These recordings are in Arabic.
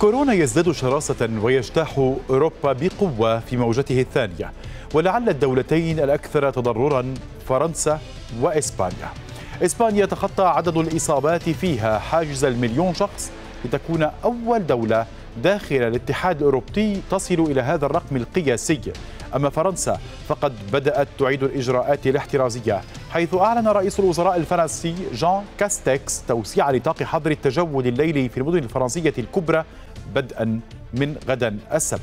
كورونا يزداد شراسة ويجتاح أوروبا بقوة في موجته الثانية ولعل الدولتين الأكثر تضررا فرنسا وإسبانيا إسبانيا تخطى عدد الإصابات فيها حاجز المليون شخص لتكون أول دولة داخل الاتحاد الأوروبي تصل إلى هذا الرقم القياسي أما فرنسا فقد بدأت تعيد الإجراءات الاحترازية حيث أعلن رئيس الوزراء الفرنسي جان كاستكس توسيع نطاق حظر التجول الليلي في المدن الفرنسية الكبرى بدءا من غدا السبت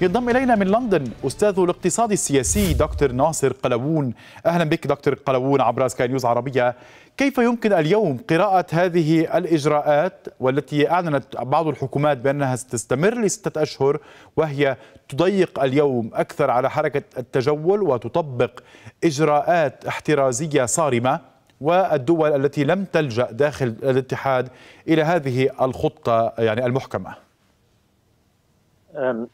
ينضم الينا من لندن استاذ الاقتصاد السياسي دكتور ناصر قلوون اهلا بك دكتور قلوون عبر سكاي نيوز عربيه كيف يمكن اليوم قراءه هذه الاجراءات والتي اعلنت بعض الحكومات بانها ستستمر لسته اشهر وهي تضيق اليوم اكثر على حركه التجول وتطبق اجراءات احترازيه صارمه والدول التي لم تلجا داخل الاتحاد الى هذه الخطه يعني المحكمه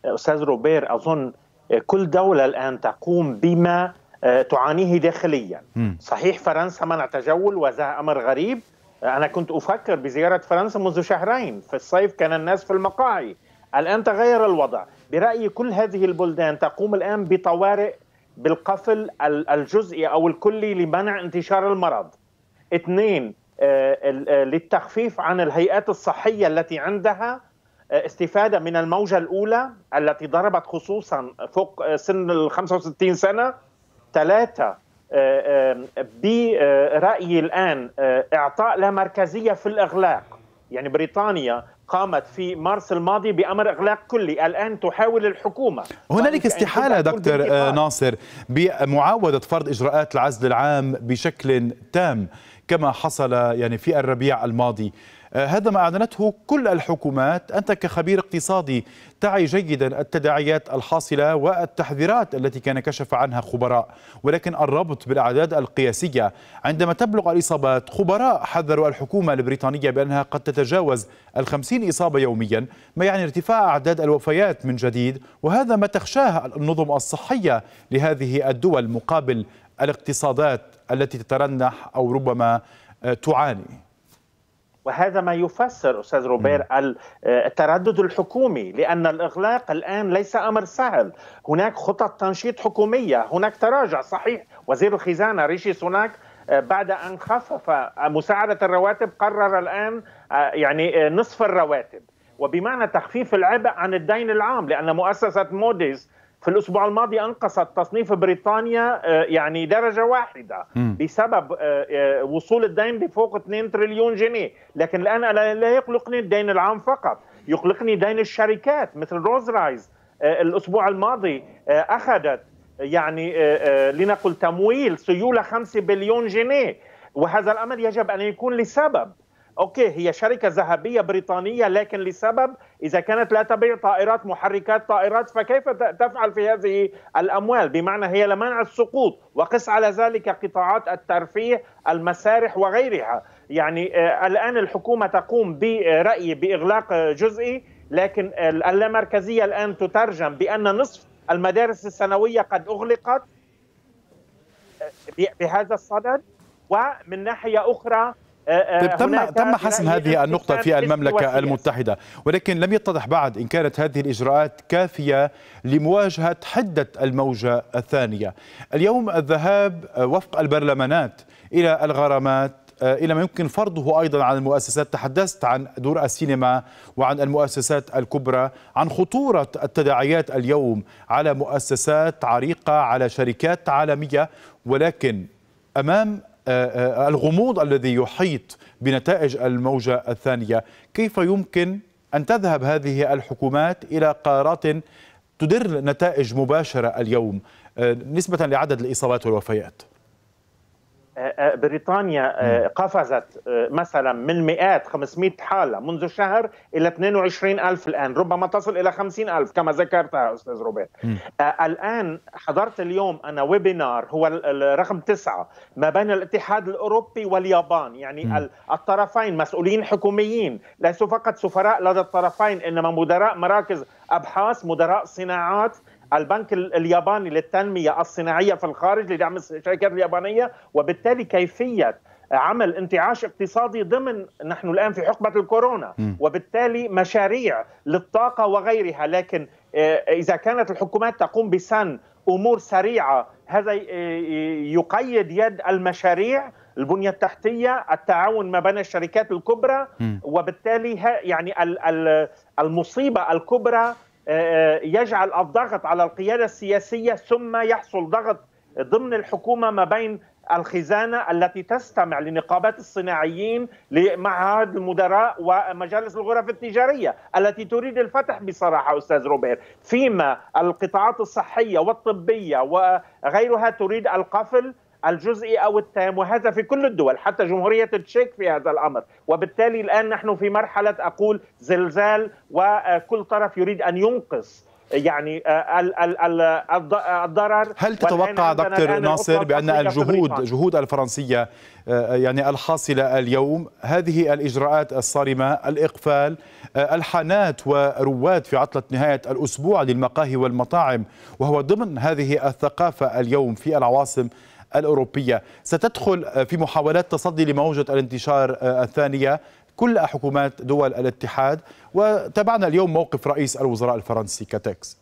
استاذ روبير اظن أه، كل دوله الان تقوم بما أه، تعانيه داخليا صحيح فرنسا منع تجول وهذا امر غريب انا كنت افكر بزياره فرنسا منذ شهرين في الصيف كان الناس في المقاهي الان تغير الوضع برايي كل هذه البلدان تقوم الان بطوارئ بالقفل الجزئي او الكلي لمنع انتشار المرض اثنين أه، للتخفيف عن الهيئات الصحيه التي عندها استفاده من الموجه الاولى التي ضربت خصوصا فوق سن ال 65 سنه ثلاثه آه، آه، برايي الان آه، اعطاء لا مركزيه في الاغلاق يعني بريطانيا قامت في مارس الماضي بامر اغلاق كلي الان تحاول الحكومه هنالك يعني استحاله دكتور ناصر بمعاوده فرض اجراءات العزل العام بشكل تام كما حصل يعني في الربيع الماضي آه، هذا ما أعلنته كل الحكومات أنت كخبير اقتصادي تعي جيدا التداعيات الحاصلة والتحذيرات التي كان كشف عنها خبراء ولكن الربط بالأعداد القياسية عندما تبلغ الإصابات خبراء حذروا الحكومة البريطانية بأنها قد تتجاوز الخمسين إصابة يوميا ما يعني ارتفاع أعداد الوفيات من جديد وهذا ما تخشاه النظم الصحية لهذه الدول مقابل الاقتصادات التي تترنح أو ربما آه، تعاني وهذا ما يفسر استاذ روبير آه، التردد الحكومي لان الاغلاق الان ليس امر سهل هناك خطط تنشيط حكوميه هناك تراجع صحيح وزير الخزانه ريشي سوناك آه، بعد ان خفف مساعده الرواتب قرر الان آه، يعني نصف الرواتب وبمعنى تخفيف العبء عن الدين العام لان مؤسسه موديز في الاسبوع الماضي انقصت تصنيف بريطانيا آه، يعني درجه واحده بسبب آه، آه، وصول الدين بفوق 2 تريليون جنيه، لكن الان أنا لا يقلقني الدين العام فقط، يقلقني دين الشركات مثل روز رايز الاسبوع الماضي اخذت يعني لنقل تمويل سيوله 5 بليون جنيه وهذا الامر يجب ان يكون لسبب اوكي هي شركه ذهبيه بريطانيه لكن لسبب اذا كانت لا تبيع طائرات محركات طائرات فكيف تفعل في هذه الاموال بمعنى هي لمنع السقوط وقس على ذلك قطاعات الترفيه المسارح وغيرها يعني آه، الان الحكومه تقوم برايي باغلاق جزئي لكن اللامركزيه الان تترجم بان نصف المدارس الثانويه قد اغلقت آه، بهذا الصدد ومن ناحيه اخرى آه، آه، طيب تم تم حسم هذه النقطة في المملكة المتحدة ولكن لم يتضح بعد إن كانت هذه الإجراءات كافية لمواجهة حدة الموجة الثانية اليوم الذهاب آه، وفق البرلمانات إلى الغرامات الى ما يمكن فرضه ايضا على المؤسسات تحدثت عن دور السينما وعن المؤسسات الكبرى عن خطوره التداعيات اليوم على مؤسسات عريقه على شركات عالميه ولكن امام آه، آه، الغموض الذي يحيط بنتائج الموجة الثانية كيف يمكن أن تذهب هذه الحكومات إلى قرارات تدر نتائج مباشرة اليوم آه، نسبة لعدد الإصابات والوفيات آه، آه، بريطانيا آه، قفزت مثلا من مئات 500 حالة منذ شهر إلى 22 ألف الآن ربما تصل إلى 50 ألف كما ذكرتها أستاذ روبرت الآن حضرت اليوم أنا ويبينار هو رقم تسعة ما بين الاتحاد الأوروبي واليابان يعني م. الطرفين مسؤولين حكوميين ليسوا فقط سفراء لدى الطرفين إنما مدراء مراكز أبحاث مدراء صناعات البنك الياباني للتنميه الصناعيه في الخارج لدعم الشركات اليابانيه وبالتالي كيفيه عمل انتعاش اقتصادي ضمن نحن الان في حقبه الكورونا وبالتالي مشاريع للطاقه وغيرها لكن آه، اذا كانت الحكومات تقوم بسن امور سريعه هذا آه، آه، يقيد يد المشاريع البنيه التحتيه التعاون ما بين الشركات الكبرى وبالتالي يعني المصيبه الكبرى آه، آه، يجعل الضغط على القيادة السياسية ثم يحصل ضغط ضمن الحكومة ما بين الخزانة التي تستمع لنقابات الصناعيين لمعهد المدراء ومجالس الغرف التجارية التي تريد الفتح بصراحة أستاذ روبير فيما القطاعات الصحية والطبية وغيرها تريد القفل الجزئي او التام وهذا في كل الدول حتى جمهوريه التشيك في هذا الامر وبالتالي الان نحن في مرحله اقول زلزال وكل طرف يريد ان ينقص يعني آه، الضرر هل تتوقع دكتور ناصر بان الجهود جهود الفرنسيه آه، يعني الحاصله اليوم هذه الاجراءات الصارمه الاقفال آه، الحانات ورواد في عطله نهايه الاسبوع للمقاهي والمطاعم وهو ضمن هذه الثقافه اليوم في العواصم الأوروبية ستدخل آه، في محاولات تصدي لموجة الانتشار آه، الثانية كل حكومات دول الاتحاد وتابعنا اليوم موقف رئيس الوزراء الفرنسي كاتكس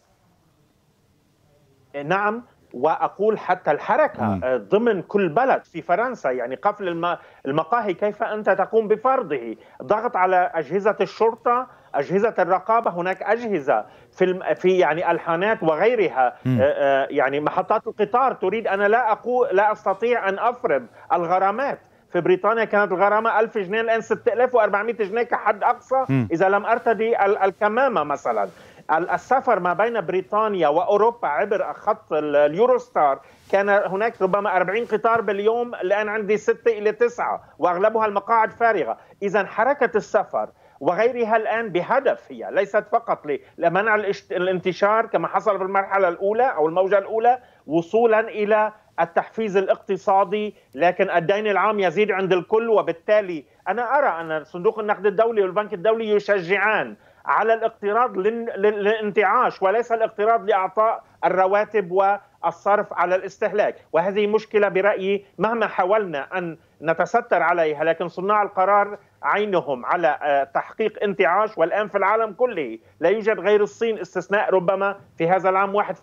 إيه، نعم واقول حتى الحركه مم. آه، ضمن كل بلد في فرنسا يعني قفل المقاهي كيف انت تقوم بفرضه ضغط على اجهزه الشرطه اجهزه الرقابه هناك اجهزه في في يعني الحانات وغيرها آه، آه، يعني محطات القطار تريد انا لا اقول لا استطيع ان افرض الغرامات في بريطانيا كانت الغرامه 1000 جنيه الان 6400 جنيه كحد اقصى اذا لم ارتدي الكمامه مثلا السفر ما بين بريطانيا واوروبا عبر خط اليوروستار كان هناك ربما 40 قطار باليوم الان عندي 6 الى 9 واغلبها المقاعد فارغه اذا حركه السفر وغيرها الآن بهدف هي ليست فقط لمنع الانتشار كما حصل في المرحلة الأولى أو الموجة الأولى وصولا إلى التحفيز الاقتصادي لكن الدين العام يزيد عند الكل وبالتالي أنا أرى أن صندوق النقد الدولي والبنك الدولي يشجعان على الاقتراض للانتعاش وليس الاقتراض لاعطاء الرواتب والصرف على الاستهلاك وهذه مشكله برايي مهما حاولنا ان نتستر عليها لكن صناع القرار عينهم على آه، تحقيق انتعاش والان في العالم كله لا يوجد غير الصين استثناء ربما في هذا العام 1.6%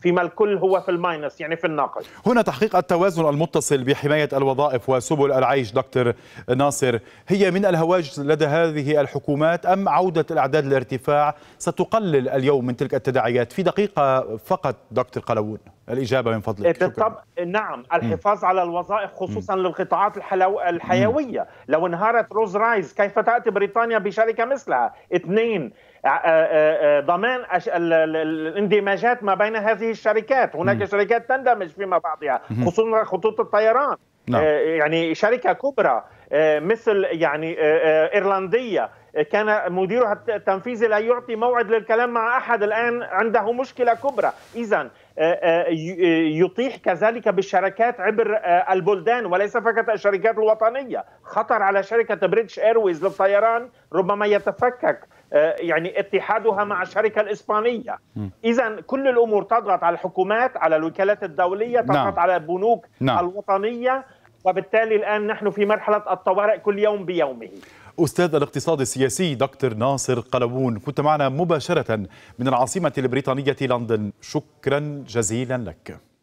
فيما الكل هو في الماينس يعني في الناقص هنا تحقيق التوازن المتصل بحمايه الوظائف وسبل العيش دكتور ناصر هي من الهواجس لدى هذه الحكومات ام عوده الاعداد للارتفاع ستقلل اليوم من تلك التداعيات في دقيقه فقط دكتور قلاوون الإجابة من فضلك بالطبع شكرا. نعم الحفاظ م. على الوظائف خصوصا م. للقطاعات الحلو... الحيوية م. لو انهارت روز رايز كيف تأتي بريطانيا بشركة مثلها اثنين ضمان أش... الاندماجات ما بين هذه الشركات هناك م. شركات تندمج فيما بعضها خصوصا خطوط الطيران نعم. يعني شركة كبرى مثل يعني إيرلندية كان مديرها التنفيذي لا يعطي موعد للكلام مع أحد الآن عنده مشكلة كبرى إذا آه، آه، آه، يطيح كذلك بالشركات عبر البلدان وليس فقط الشركات الوطنيه خطر على شركه بريتش ايرويز للطيران ربما يتفكك يعني اتحادها مع الشركه الاسبانيه اذا كل الامور تضغط على الحكومات على الوكالات الدوليه نعم. تضغط نعم. على البنوك نعم. الوطنيه وبالتالي الآن نحن في مرحلة الطوارئ كل يوم بيومه أستاذ الاقتصاد السياسي دكتور ناصر قلوون كنت معنا مباشرة من العاصمة البريطانية لندن شكرا جزيلا لك